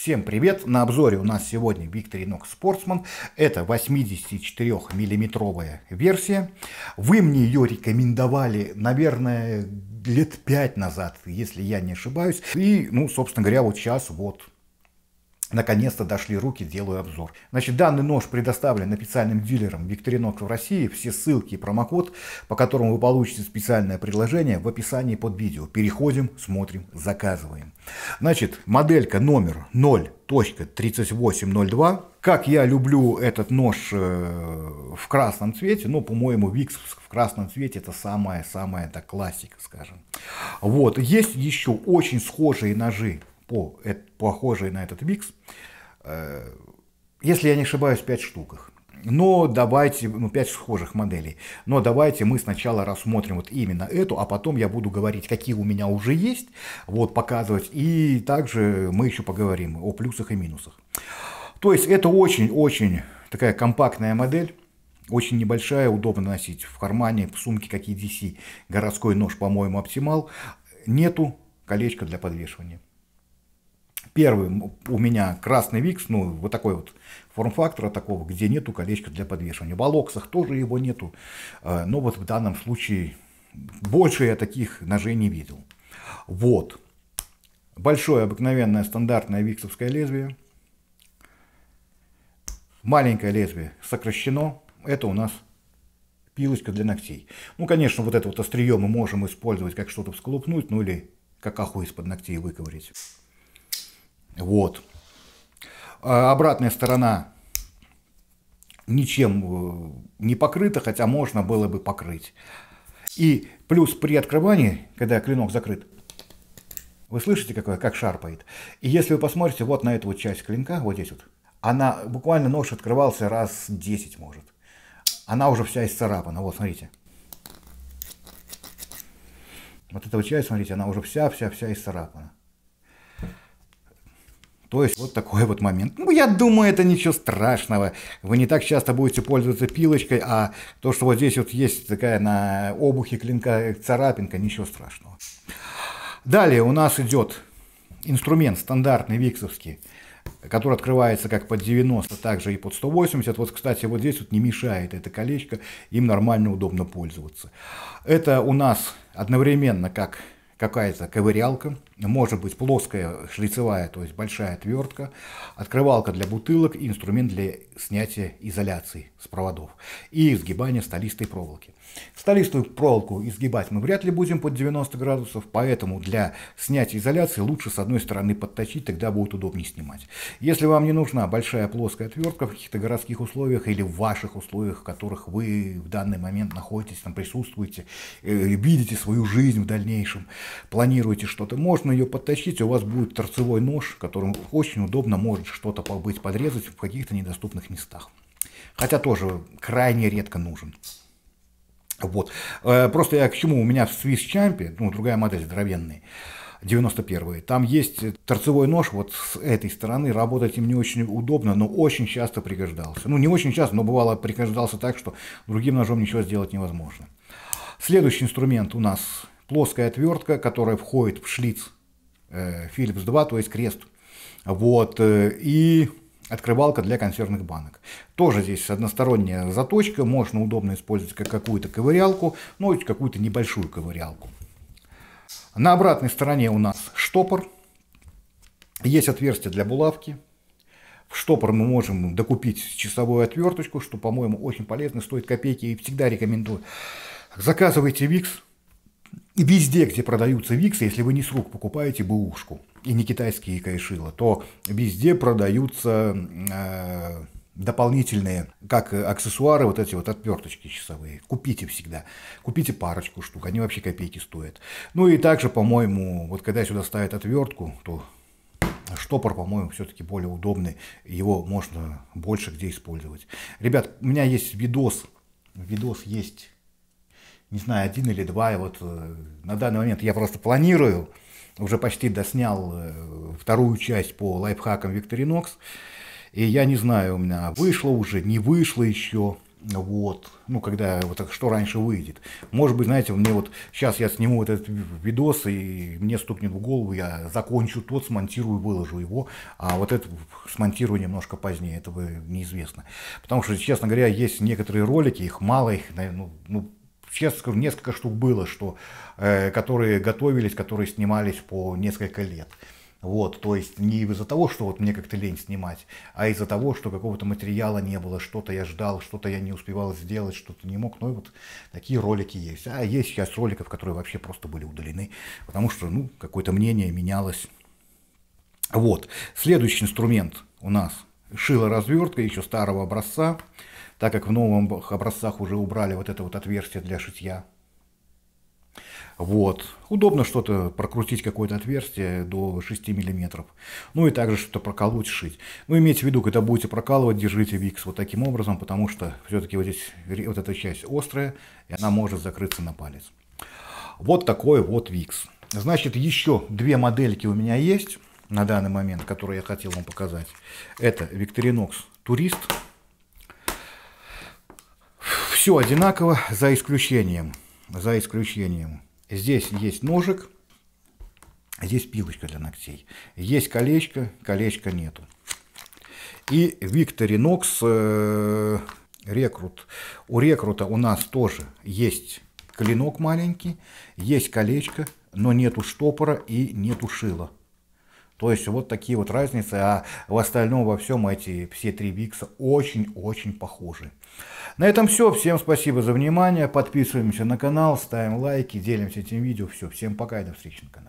Всем привет! На обзоре у нас сегодня Victorinox Sportsman. Это 84-миллиметровая версия. Вы мне ее рекомендовали, наверное, лет 5 назад, если я не ошибаюсь. И, ну, собственно говоря, вот сейчас вот Наконец-то дошли руки, делаю обзор. Значит, данный нож предоставлен официальным дилером Викторинокс в России. Все ссылки и промокод, по которому вы получите специальное предложение в описании под видео. Переходим, смотрим, заказываем. Значит, моделька номер 0.3802. Как я люблю этот нож э, в красном цвете, ну, по-моему, Викс в красном цвете это самая-самая, это классика, скажем. Вот, есть еще очень схожие ножи по, похожие на этот микс, э, если я не ошибаюсь, 5 штуках. Но давайте, ну, 5 схожих моделей. Но давайте мы сначала рассмотрим вот именно эту, а потом я буду говорить, какие у меня уже есть, вот, показывать. И также мы еще поговорим о плюсах и минусах. То есть это очень-очень такая компактная модель. Очень небольшая, удобно носить в кармане, в сумке, как и DC. Городской нож, по-моему, оптимал. Нету колечка для подвешивания первый у меня красный Викс, ну, вот такой вот форм-фактора такого, где нету колечка для подвешивания. В Алоксах тоже его нету, э, но вот в данном случае больше я таких ножей не видел. Вот. Большое обыкновенное стандартное виксовское лезвие. Маленькое лезвие сокращено. Это у нас пилочка для ногтей. Ну, конечно, вот это вот острие мы можем использовать как что-то всколупнуть, ну или как аху из-под ногтей выковырить. Вот. А обратная сторона ничем э, не покрыта, хотя можно было бы покрыть. И плюс при открывании, когда клинок закрыт, вы слышите, какое, как шарпает? И если вы посмотрите вот на эту вот часть клинка, вот здесь вот, она буквально нож открывался раз 10, может. Она уже вся исцарапана. Вот, смотрите. Вот эта вот часть, смотрите, она уже вся-вся-вся исцарапана. То есть вот такой вот момент. Ну, я думаю, это ничего страшного. Вы не так часто будете пользоваться пилочкой, а то, что вот здесь вот есть такая на обухе клинка э, царапинка, ничего страшного. Далее у нас идет инструмент стандартный виксовский, который открывается как под 90, же и под 180. Вот, кстати, вот здесь вот не мешает это колечко, им нормально удобно пользоваться. Это у нас одновременно как какая-то ковырялка, может быть плоская шлицевая, то есть большая отвертка, открывалка для бутылок и инструмент для снятия изоляции с проводов и изгибания столистой проволоки. Столистую проволоку изгибать мы вряд ли будем под 90 градусов, поэтому для снятия изоляции лучше с одной стороны подточить, тогда будет удобнее снимать. Если вам не нужна большая плоская отвертка в каких-то городских условиях или в ваших условиях, в которых вы в данный момент находитесь, там присутствуете, э, видите свою жизнь в дальнейшем, планируете что-то, можно ее подтащить, у вас будет торцевой нож, которым очень удобно может что-то побыть, подрезать в каких-то недоступных местах. Хотя тоже крайне редко нужен. Вот. Э, просто я к чему, у меня в Swiss Champ, ну, другая модель здоровенная, 91 Там есть торцевой нож, вот с этой стороны работать им не очень удобно, но очень часто пригождался. Ну, не очень часто, но бывало пригождался так, что другим ножом ничего сделать невозможно. Следующий инструмент у нас плоская отвертка, которая входит в шлиц э, Philips 2, то есть крест. Вот, э, и открывалка для консервных банок. Тоже здесь односторонняя заточка, можно удобно использовать как какую-то ковырялку, ну какую-то небольшую ковырялку. На обратной стороне у нас штопор, есть отверстие для булавки, в штопор мы можем докупить часовую отверточку, что, по-моему, очень полезно, стоит копейки и всегда рекомендую. Заказывайте Викс, везде, где продаются виксы, если вы не с рук покупаете бэушку и не китайские кайшила, то везде продаются э, дополнительные, как аксессуары, вот эти вот отверточки часовые. Купите всегда. Купите парочку штук, они вообще копейки стоят. Ну и также, по-моему, вот когда сюда ставят отвертку, то штопор, по-моему, все-таки более удобный. Его можно больше где использовать. Ребят, у меня есть видос. Видос есть не знаю, один или два. И вот э, на данный момент я просто планирую, уже почти доснял э, вторую часть по лайфхакам Викторинокс И я не знаю, у меня вышло уже, не вышло еще. Вот, ну, когда вот так, что раньше выйдет. Может быть, знаете, мне вот сейчас я сниму этот видос, и мне стукнет в голову, я закончу тот, смонтирую, выложу его, а вот это смонтирую немножко позднее, этого неизвестно. Потому что, честно говоря, есть некоторые ролики, их мало, их, ну, ну честно скажу, несколько штук было, что, э, которые готовились, которые снимались по несколько лет. Вот, то есть не из-за того, что вот мне как-то лень снимать, а из-за того, что какого-то материала не было, что-то я ждал, что-то я не успевал сделать, что-то не мог. Ну и вот такие ролики есть. А есть сейчас роликов, которые вообще просто были удалены, потому что, ну, какое-то мнение менялось. Вот, следующий инструмент у нас шило-развертка еще старого образца так как в новых образцах уже убрали вот это вот отверстие для шитья. Вот. Удобно что-то прокрутить какое-то отверстие до 6 мм. Ну и также что-то проколоть, шить. Ну имейте в виду, когда будете прокалывать, держите викс вот таким образом, потому что все-таки вот здесь вот эта часть острая, и она может закрыться на палец. Вот такой вот викс. Значит, еще две модельки у меня есть на данный момент, которые я хотел вам показать. Это Victorinox Турист все одинаково, за исключением. За исключением. Здесь есть ножик, здесь пилочка для ногтей. Есть колечко, колечка нету. И Викторинокс э, рекрут. У рекрута у нас тоже есть клинок маленький, есть колечко, но нету штопора и нету шила. То есть вот такие вот разницы, а в остальном во всем эти все три Викса очень-очень похожи. На этом все. Всем спасибо за внимание. Подписываемся на канал, ставим лайки, делимся этим видео. Все, всем пока и до встречи на канале.